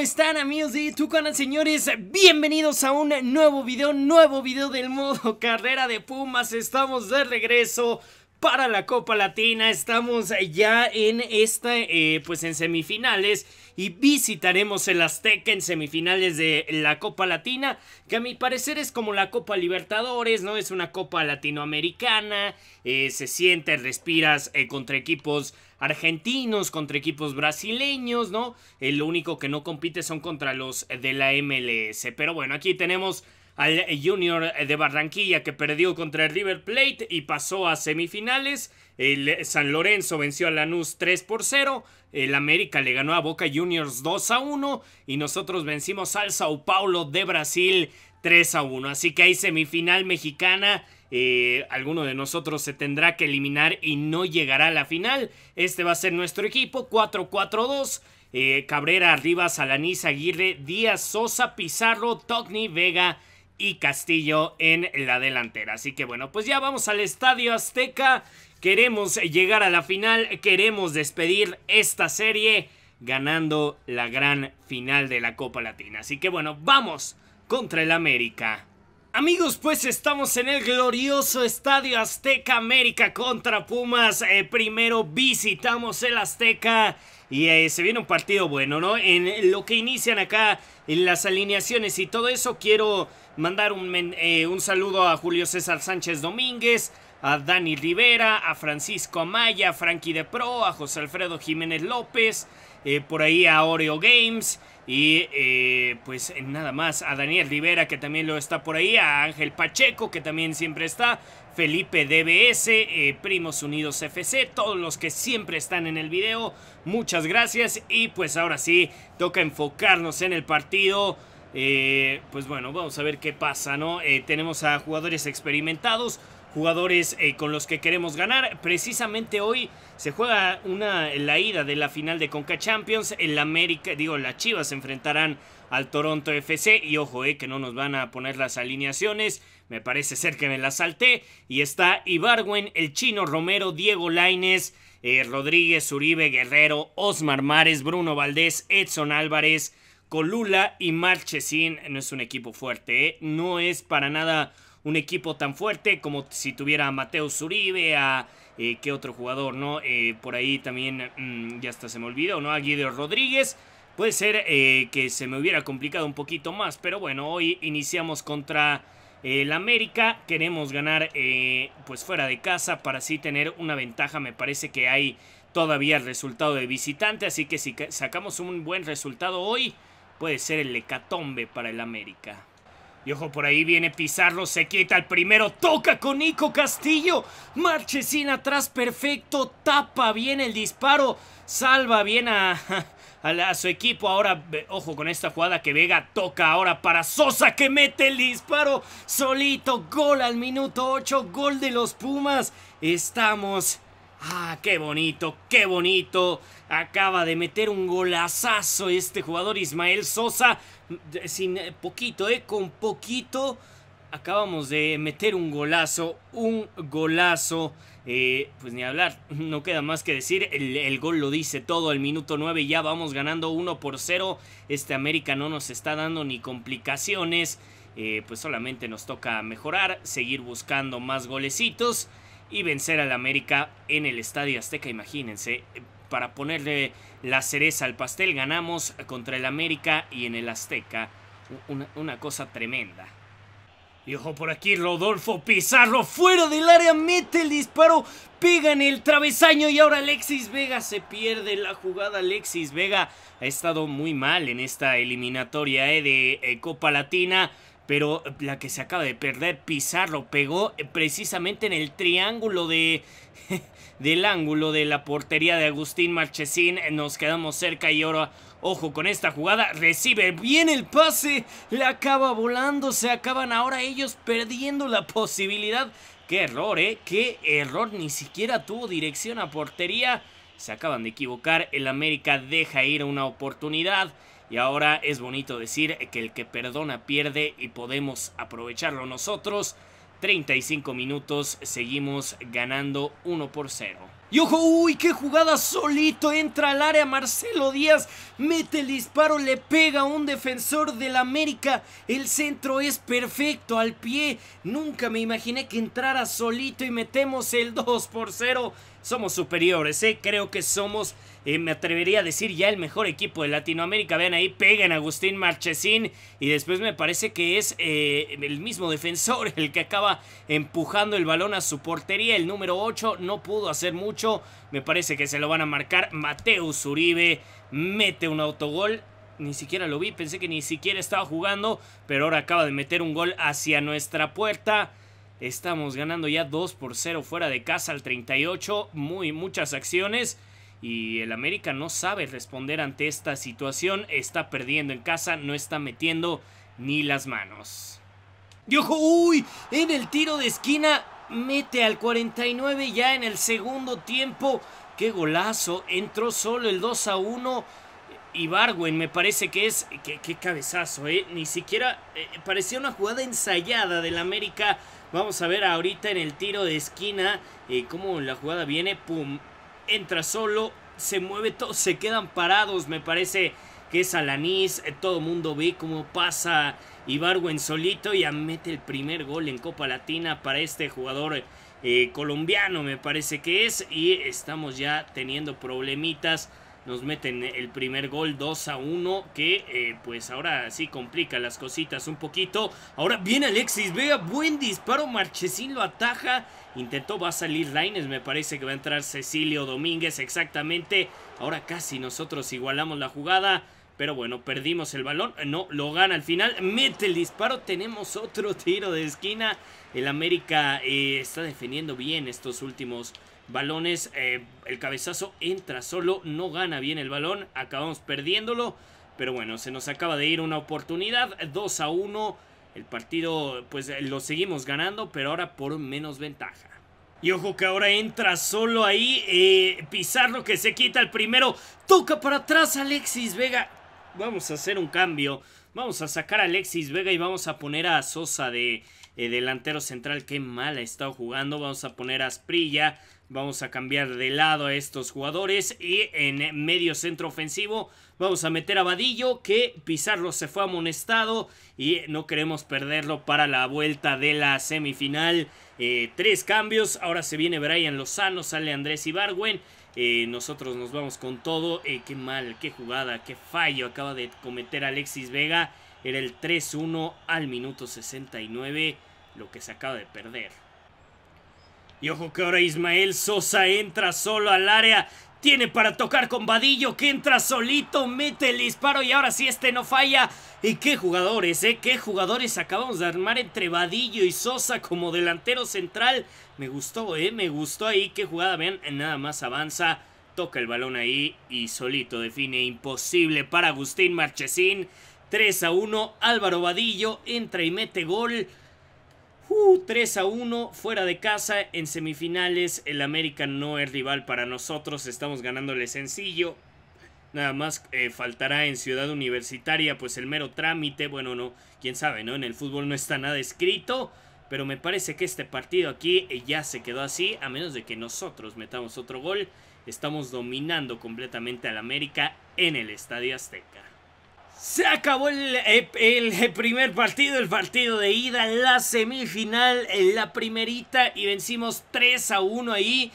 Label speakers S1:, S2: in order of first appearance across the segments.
S1: están amigos de YouTube canal señores? Bienvenidos a un nuevo video, nuevo video del modo carrera de Pumas Estamos de regreso para la Copa Latina. Estamos ya en esta, eh, pues en semifinales y visitaremos el Azteca en semifinales de la Copa Latina, que a mi parecer es como la Copa Libertadores, ¿no? Es una Copa Latinoamericana, eh, se siente, respiras eh, contra equipos argentinos, contra equipos brasileños, ¿no? lo único que no compite son contra los de la MLS. Pero bueno, aquí tenemos al Junior de Barranquilla que perdió contra el River Plate y pasó a semifinales. El San Lorenzo venció a Lanús 3 por 0. El América le ganó a Boca Juniors 2 a 1. Y nosotros vencimos al Sao Paulo de Brasil 3 a 1. Así que hay semifinal mexicana. Eh, alguno de nosotros se tendrá que eliminar y no llegará a la final. Este va a ser nuestro equipo 4-4-2. Eh, Cabrera, Arriba Alaniz, Aguirre, Díaz, Sosa, Pizarro, Togni, Vega, y Castillo en la delantera. Así que bueno, pues ya vamos al Estadio Azteca. Queremos llegar a la final, queremos despedir esta serie ganando la gran final de la Copa Latina. Así que bueno, vamos contra el América. Amigos, pues estamos en el glorioso Estadio Azteca América contra Pumas. Eh, primero visitamos el Azteca y eh, se viene un partido bueno, ¿no? En lo que inician acá, en las alineaciones y todo eso, quiero mandar eh, un, saludo a Julio César Sánchez Domínguez, a Dani Rivera, a Francisco Amaya, a Frankie de Pro, a José Alfredo Jiménez López, eh, por ahí a Oreo Games y eh, pues nada más a Daniel Rivera que también lo está por ahí, a Ángel Pacheco que también siempre está, Felipe DBS, Primos Unidos FC, todos los que siempre están en el video, muchas gracias y pues ahora sí, toca enfocarnos en el partido. Eh, pues bueno, vamos a ver qué pasa, ¿no? Eh, tenemos a jugadores experimentados, jugadores eh, con los que queremos ganar. Precisamente hoy se juega una, la ida de la final de Conca Champions. El América, digo, la Chivas se enfrentarán al Toronto FC. Y ojo, eh, que no nos van a poner las alineaciones. Me parece ser que me las salté. Y está Ibarwen, el chino Romero, Diego Laines, Rodríguez, Uribe, Guerrero, Osmar Mares, Bruno Valdés, Edson Álvarez. Colula y Marchesín no es un equipo fuerte, ¿eh? no es para nada un equipo tan fuerte como si tuviera a Mateo Zuribe, a eh, qué otro jugador, ¿no? Eh, por ahí también, mm, ya hasta se me olvidó, ¿no? A Guido Rodríguez. Puede ser que se me hubiera complicado un poquito más, pero bueno, hoy iniciamos contra el América. Queremos ganar pues fuera de casa para así tener una ventaja. Me parece que hay todavía el resultado de visitante, así que si sacamos un buen resultado hoy, puede ser el hecatombe para el América. Y ojo, por ahí viene Pizarro, se quita el primero, toca con Nico Castillo. sin atrás, perfecto, tapa bien el disparo, salva bien a, a, su equipo. Ahora, ojo con esta jugada que Vega toca ahora para Sosa que mete el disparo solito. Gol al minuto 8, gol de los Pumas. Estamos Ah, qué bonito, qué bonito. Acaba de meter un golazazo este jugador Ismael Sosa. Sin eh, poquito, eh, con poquito. Acabamos de meter un golazo, un golazo. Eh, pues ni hablar, no queda más que decir. El, gol lo dice todo. El minuto 9 ya vamos ganando 1 por 0. Este América no nos está dando ni complicaciones. Eh, pues solamente nos toca mejorar, seguir buscando más golecitos y vencer al América en el Estadio Azteca, imagínense. Para ponerle la cereza al pastel, ganamos contra el América y en el Azteca. Una, cosa tremenda. Y ojo por aquí, Rodolfo Pizarro, fuera del área, mete el disparo, pega en el travesaño y ahora Alexis Vega se pierde la jugada. Alexis Vega ha estado muy mal en esta eliminatoria eh, de eh, Copa Latina pero la que se acaba de perder, Pizarro, pegó precisamente en el triángulo de... del ángulo de la portería de Agustín Marchesín, nos quedamos cerca y ahora... Ojo con esta jugada, recibe bien el pase, la acaba volando, se acaban ahora ellos perdiendo la posibilidad. Qué error, ¿eh? Qué error, ni siquiera tuvo dirección a portería. Se acaban de equivocar, el América deja ir una oportunidad. Y ahora es bonito decir que el que perdona pierde y podemos aprovecharlo nosotros. 35 minutos, seguimos ganando 1 por 0. Y ojo, uy, qué jugada solito, entra al área Marcelo Díaz, mete el disparo, le pega a un defensor del América, el centro es perfecto al pie, nunca me imaginé que entrara solito y metemos el 2 por 0 somos superiores, ¿eh? creo que somos, eh, me atrevería a decir, ya el mejor equipo de Latinoamérica. Vean ahí, pegan a Agustín Marchesín y después me parece que es eh, el mismo defensor el que acaba empujando el balón a su portería. El número 8 no pudo hacer mucho, me parece que se lo van a marcar. Mateus Uribe mete un autogol ni siquiera lo vi, pensé que ni siquiera estaba jugando, pero ahora acaba de meter un gol hacia nuestra puerta. Estamos ganando ya 2 por 0 fuera de casa al 38. Muy muchas acciones. Y el América no sabe responder ante esta situación. Está perdiendo en casa, no está metiendo ni las manos. ¡Diojo! uy, en el tiro de esquina mete al 49 ya en el segundo tiempo. Qué golazo, entró solo el 2 a 1. y Barwin me parece que es. Qué, cabezazo, ¿eh? Ni siquiera. Eh, parecía una jugada ensayada del América Vamos a ver ahorita en el tiro de esquina eh, cómo la jugada viene. Pum, entra solo, se mueve todo, se quedan parados, me parece que es Alanis. Eh, todo mundo ve cómo pasa en solito y mete el primer gol en Copa Latina para este jugador eh, colombiano, me parece que es, y estamos ya teniendo problemitas nos meten el primer gol 2 a 1 que eh, pues ahora sí complica las cositas un poquito. Ahora viene Alexis Vega, buen disparo, Marchesín lo ataja. Intentó, va a salir Laines, me parece que va a entrar Cecilio Domínguez exactamente. Ahora casi nosotros igualamos la jugada. Pero bueno, perdimos el balón. No, lo gana al final. Mete el disparo. Tenemos otro tiro de esquina. El América eh, está defendiendo bien estos últimos balones, eh, el cabezazo entra solo, no gana bien el balón, acabamos perdiéndolo, pero bueno, se nos acaba de ir una oportunidad, 2 a 1, el partido pues eh, lo seguimos ganando, pero ahora por menos ventaja. Y ojo que ahora entra solo ahí eh, Pizarro que se quita el primero. Toca para atrás Alexis Vega. Vamos a hacer un cambio. Vamos a sacar a Alexis Vega y vamos a poner a Sosa de, eh, delantero central, que mal ha estado jugando. Vamos a poner a Asprilla. Vamos a cambiar de lado a estos jugadores. Y en medio centro ofensivo vamos a meter a Vadillo. Que Pizarro se fue amonestado. Y no queremos perderlo para la vuelta de la semifinal. Eh, tres cambios. Ahora se viene Brian Lozano. Sale Andrés Ibargüen. Eh, nosotros nos vamos con todo. Eh, qué mal, qué jugada, qué fallo acaba de cometer Alexis Vega. Era el 3-1 al minuto 69, lo que se acaba de perder. Y ojo que ahora Ismael Sosa entra solo al área. Tiene para tocar con Vadillo que entra solito, mete el disparo y ahora sí este no falla. Y qué jugadores, eh, Qué jugadores acabamos de armar entre Vadillo y Sosa como delantero central. Me gustó, eh, me gustó ahí. Qué jugada, vean, nada más avanza. Toca el balón ahí y solito define. Imposible para Agustín Marchesín. 3 a 1. Álvaro Vadillo entra y mete gol. Uh, 3 a 1 fuera de casa en semifinales. El América no es rival para nosotros. Estamos ganándole sencillo. Nada más eh, faltará en Ciudad Universitaria pues el mero trámite. Bueno, no, quién sabe, ¿no? En el fútbol no está nada escrito. Pero me parece que este partido aquí eh, ya se quedó así, a menos de que nosotros metamos otro gol. Estamos dominando completamente al América en el Estadio Azteca. Se acabó el, eh, eh, primer partido, el partido de ida, la semifinal, la primerita y vencimos 3 a 1 ahí.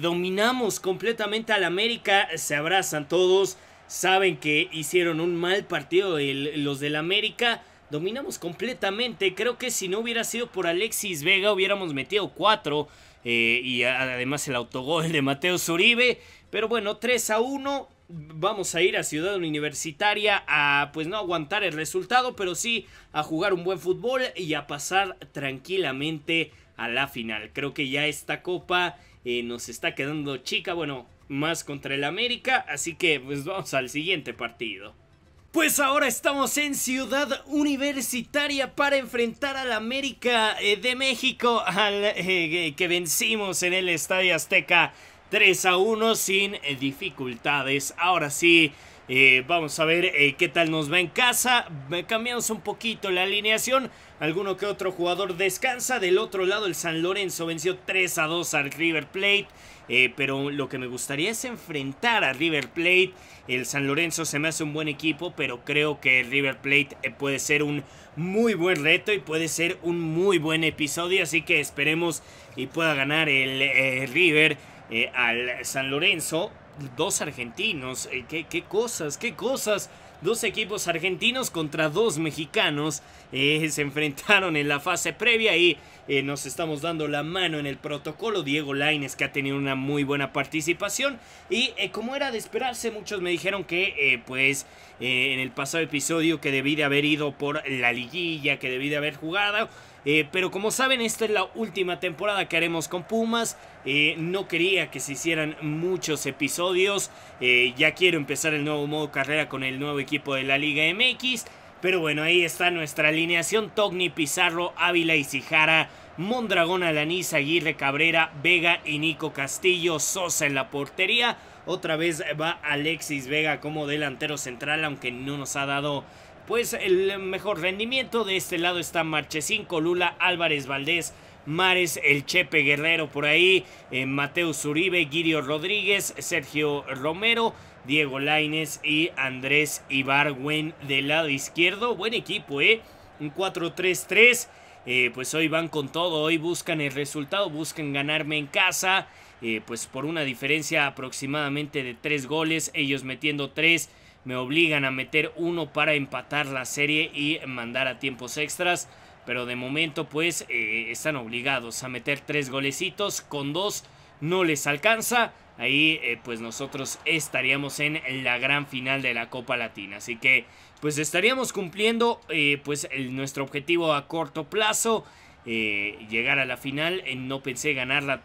S1: dominamos completamente al América, se abrazan todos, saben que hicieron un mal partido los del América. Dominamos completamente. Creo que si no hubiera sido por Alexis Vega, hubiéramos metido 4. Eh, y además el autogol de Mateo Zuribe. Pero bueno, 3 a 1. Vamos a ir a Ciudad Universitaria a, pues no aguantar el resultado, pero sí a jugar un buen fútbol y a pasar tranquilamente a la final. Creo que ya esta copa eh, nos está quedando chica. Bueno, más contra el América. Así que pues vamos al siguiente partido. Pues ahora estamos en Ciudad Universitaria para enfrentar al América eh, de México, al eh, eh, que vencimos en el Estadio Azteca 3 a 1 sin dificultades. Ahora sí, vamos a ver qué tal nos va en casa. Cambiamos un poquito la alineación. Alguno que otro jugador descansa. Del otro lado, el San Lorenzo venció 3 a 2 al River Plate. Eh, pero lo que me gustaría es enfrentar a River Plate. El San Lorenzo se me hace un buen equipo, pero creo que River Plate eh, puede ser un muy buen reto y puede ser un muy buen episodio. Así que esperemos y pueda ganar el eh, River al San Lorenzo. Dos argentinos, qué, qué cosas, qué cosas. Dos equipos argentinos contra dos mexicanos eh, se enfrentaron en la fase previa y eh, nos estamos dando la mano en el protocolo. Diego Laines que ha tenido una muy buena participación y eh, como era de esperarse muchos me dijeron que pues en el pasado episodio que debí de haber ido por la liguilla, que debí de haber jugado eh, pero como saben, esta es la última temporada que haremos con Pumas. Eh, no quería que se hicieran muchos episodios. Eh, ya quiero empezar el nuevo modo carrera con el nuevo equipo de la Liga MX. Pero bueno, ahí está nuestra alineación. Togni, Pizarro, Ávila y Cijara. Mondragón, Alaniz, Aguirre, Cabrera, Vega y Nico Castillo. Sosa en la portería. Otra vez va Alexis Vega como delantero central, aunque no nos ha dado pues el mejor rendimiento de este lado está Marchesín, Colula, Álvarez Valdés, Mares, el Chepe Guerrero por ahí, eh, Mateo Zuribe, Uribe, Guirio Rodríguez, Sergio Romero, Diego Laines y Andrés Ibargüen del lado izquierdo. Buen equipo, ¿eh? Un 4-3-3. Eh, pues hoy van con todo, hoy buscan el resultado, buscan ganarme en casa. Eh, pues por una diferencia aproximadamente de 3 goles, ellos metiendo 3 me obligan a meter uno para empatar la serie y mandar a tiempos extras. Pero de momento pues eh, están obligados a meter tres golecitos, con dos no les alcanza. Ahí eh, pues nosotros estaríamos en la gran final de la Copa Latina. Así que pues estaríamos cumpliendo eh, pues nuestro objetivo a corto plazo. llegar a la final. no pensé ganarla,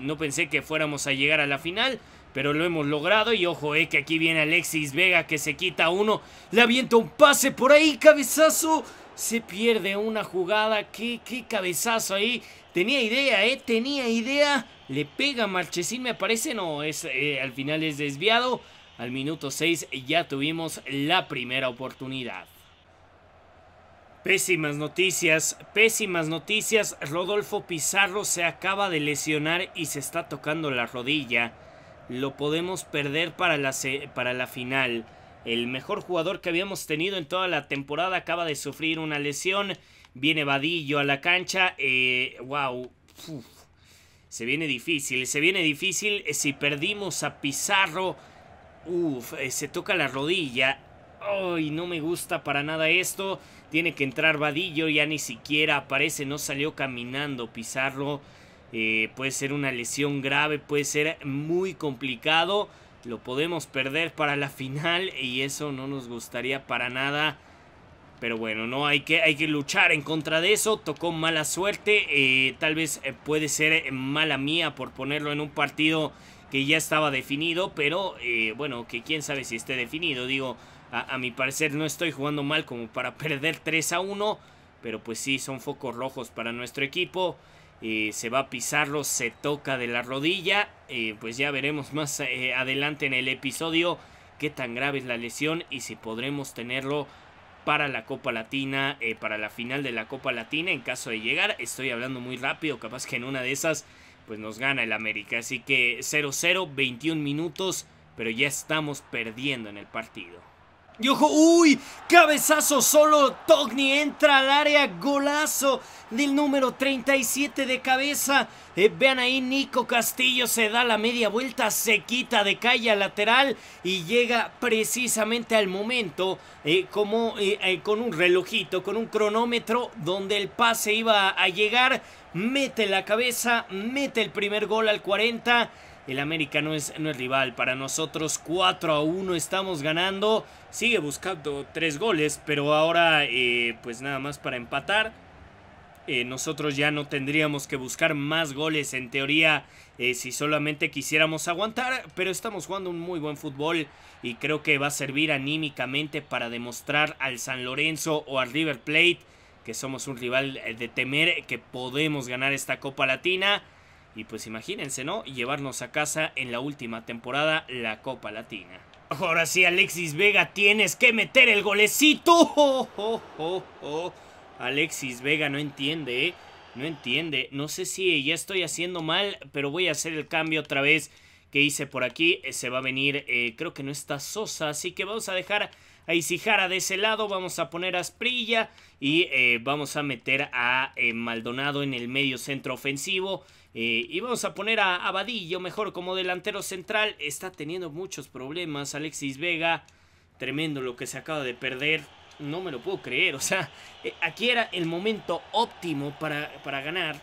S1: no pensé que fuéramos a llegar a la final pero lo hemos logrado. Y ojo, eh, que aquí viene Alexis Vega que se quita uno. Le avienta un pase por ahí, cabezazo. Se pierde una jugada. Qué, qué cabezazo ahí. Tenía idea, eh, tenía idea. Le pega Marchesín, me parece. No, es, eh, al final es desviado. Al minuto 6 ya tuvimos la primera oportunidad. Pésimas noticias, pésimas noticias. Rodolfo Pizarro se acaba de lesionar y se está tocando la rodilla lo podemos perder para la, para la final. El mejor jugador que habíamos tenido en toda la temporada acaba de sufrir una lesión. Viene Vadillo a la cancha. wow. Eh, se viene difícil. Se viene difícil eh, si perdimos a Pizarro. Uf, eh, se toca la rodilla. Ay, no me gusta para nada esto. Tiene que entrar Vadillo. Ya ni siquiera aparece. No salió caminando Pizarro. Eh, puede ser una lesión grave, puede ser muy complicado, lo podemos perder para la final y eso no nos gustaría para nada. Pero bueno, no hay que, hay que luchar en contra de eso. Tocó mala suerte. Eh, tal vez eh, puede ser mala mía por ponerlo en un partido que ya estaba definido. Pero bueno, que quién sabe si esté definido. Digo, a, mi parecer no estoy jugando mal como para perder 3 a 1. Pero pues sí, son focos rojos para nuestro equipo se va a pisarlo, se toca de la rodilla, pues ya veremos más eh, adelante en el episodio qué tan grave es la lesión y si podremos tenerlo para la Copa Latina, eh, para la final de la Copa Latina en caso de llegar. Estoy hablando muy rápido, capaz que en una de esas pues nos gana el América. Así que 0-0, 21 minutos, pero ya estamos perdiendo en el partido. Y ojo, uy, cabezazo solo, Togni entra al área, golazo del número 37 de cabeza. Eh, vean ahí, Nico Castillo se da la media vuelta, se quita de calle a lateral y llega precisamente al momento, eh, como eh, con un relojito, con un cronómetro, donde el pase iba a llegar, mete la cabeza, mete el primer gol al 40. El América no es, no es rival. Para nosotros 4 a 1 estamos ganando. Sigue buscando tres goles, pero ahora eh, pues nada más para empatar. Eh, nosotros ya no tendríamos que buscar más goles en teoría eh, si solamente quisiéramos aguantar, pero estamos jugando un muy buen fútbol y creo que va a servir anímicamente para demostrar al San Lorenzo o al River Plate que somos un rival de temer, que podemos ganar esta Copa Latina. Y pues imagínense, ¿no? Llevarnos a casa en la última temporada la Copa Latina. Ahora sí, Alexis Vega, tienes que meter el golecito. Alexis Vega no entiende, ¿eh? No entiende. No sé si ya estoy haciendo mal, pero voy a hacer el cambio otra vez que hice por aquí. Eh, se va a venir, eh, creo que no está Sosa, así que vamos a dejar a Isijara de ese lado. Vamos a poner a Sprilla y eh, vamos a meter a Maldonado en el medio centro ofensivo. Eh, y vamos a poner a Abadillo mejor como delantero central. Está teniendo muchos problemas Alexis Vega. Tremendo lo que se acaba de perder. No me lo puedo creer. O sea, eh, aquí era el momento óptimo para, para ganar.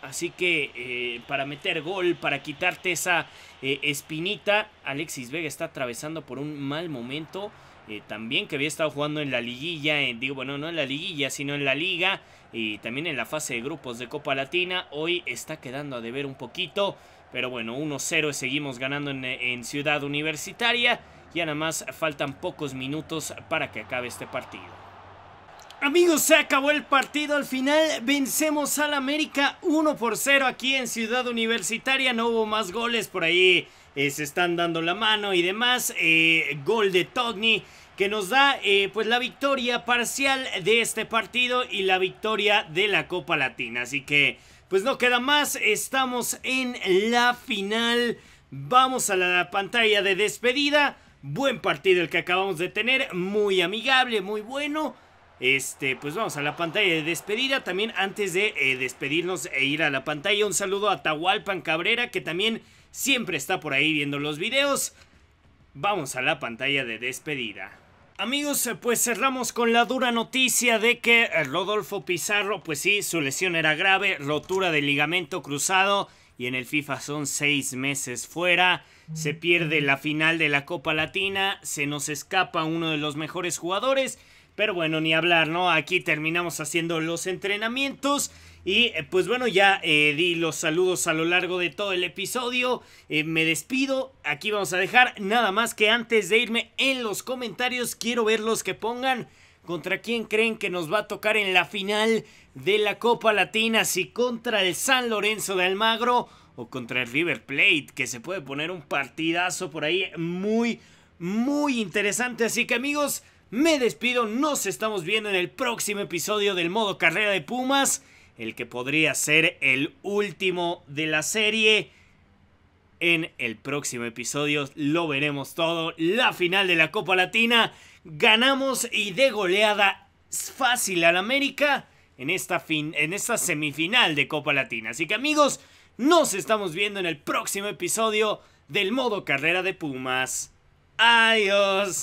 S1: Así que eh, para meter gol, para quitarte esa espinita, Alexis Vega está atravesando por un mal momento. Eh, también que había estado jugando en la liguilla, en, digo, bueno, no en la liguilla, sino en la liga y también en la fase de grupos de Copa Latina. Hoy está quedando a deber un poquito, pero bueno, 1-0 seguimos ganando en, Ciudad Universitaria. Y nada más faltan pocos minutos para que acabe este partido. Amigos, se acabó el partido al final. Vencemos al América 1 por 0 aquí en Ciudad Universitaria. No hubo más goles por ahí. Eh, se están dando la mano y demás. Eh, gol de Togni que nos da eh, pues la victoria parcial de este partido y la victoria de la Copa Latina. Así que pues no queda más, estamos en la final. Vamos a la pantalla de despedida. Buen partido el que acabamos de tener, muy amigable, muy bueno. Este, pues vamos a la pantalla de despedida. También antes de despedirnos e ir a la pantalla, un saludo a Tahualpan Cabrera, que también siempre está por ahí viendo los videos. Vamos a la pantalla de despedida. Amigos, eh, pues cerramos con la dura noticia de que eh, Rodolfo Pizarro, pues sí, su lesión era grave, rotura de ligamento cruzado y en el FIFA son seis meses fuera. Se pierde la final de la Copa Latina, se nos escapa uno de los mejores jugadores pero bueno, ni hablar, ¿no? Aquí terminamos haciendo los entrenamientos. Y eh, pues bueno, ya eh, di los saludos a lo largo de todo el episodio. Eh, me despido. Aquí vamos a dejar nada más que antes de irme en los comentarios. Quiero ver los que pongan contra quién creen que nos va a tocar en la final de la Copa Latina. Si contra el San Lorenzo de Almagro o contra el River Plate. Que se puede poner un partidazo por ahí muy, muy interesante. Así que amigos me despido, nos estamos viendo en el próximo episodio del modo carrera de Pumas, el que podría ser el último de la serie. En el próximo episodio lo veremos todo, la final de la Copa Latina, ganamos y de goleada fácil al América en esta, en esta semifinal de Copa Latina. Así que amigos, nos estamos viendo en el próximo episodio del modo carrera de Pumas. Adiós.